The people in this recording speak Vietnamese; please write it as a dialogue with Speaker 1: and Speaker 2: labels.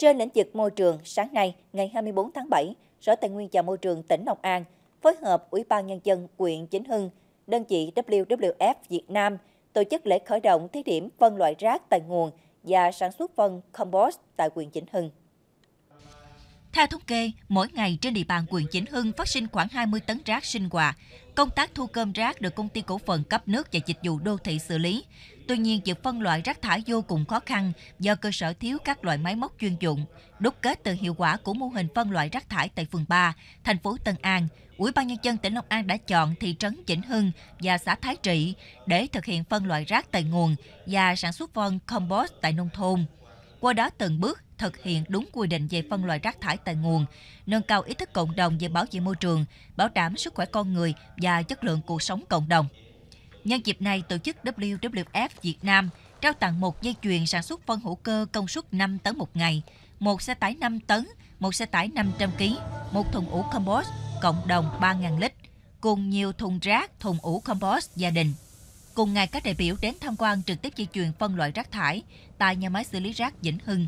Speaker 1: Trên lĩnh vực môi trường, sáng nay, ngày 24 tháng 7, Sở Tài nguyên và Môi trường tỉnh Long An phối hợp Ủy ban Nhân dân huyện Chính Hưng, đơn vị WWF Việt Nam tổ chức lễ khởi động thí điểm phân loại rác tại nguồn và sản xuất phân compost tại huyện Chính Hưng. Theo thống kê, mỗi ngày trên địa bàn huyện Chỉnh Hưng phát sinh khoảng 20 tấn rác sinh hoạt. Công tác thu gom rác được công ty cổ phần cấp nước và dịch vụ đô thị xử lý. Tuy nhiên, việc phân loại rác thải vô cùng khó khăn do cơ sở thiếu các loại máy móc chuyên dụng. Đúc kết từ hiệu quả của mô hình phân loại rác thải tại phường 3, thành phố Tân An, Ủy ban nhân dân tỉnh Long An đã chọn thị trấn Chỉnh Hưng và xã Thái Trị để thực hiện phân loại rác tại nguồn và sản xuất phân compost tại nông thôn. Qua đó từng bước thực hiện đúng quy định về phân loại rác thải tại nguồn, nâng cao ý thức cộng đồng về bảo vệ môi trường, bảo đảm sức khỏe con người và chất lượng cuộc sống cộng đồng. Nhân dịp này, tổ chức WWF Việt Nam trao tặng một dây chuyền sản xuất phân hữu cơ công suất 5 tấn một ngày, một xe tải 5 tấn, một xe tải 500 kg, một thùng ủ compost, cộng đồng 3.000 lít, cùng nhiều thùng rác, thùng ủ compost gia đình. Cùng ngày, các đại biểu đến tham quan trực tiếp dây chuyền phân loại rác thải tại nhà máy xử lý rác Vĩnh Hưng.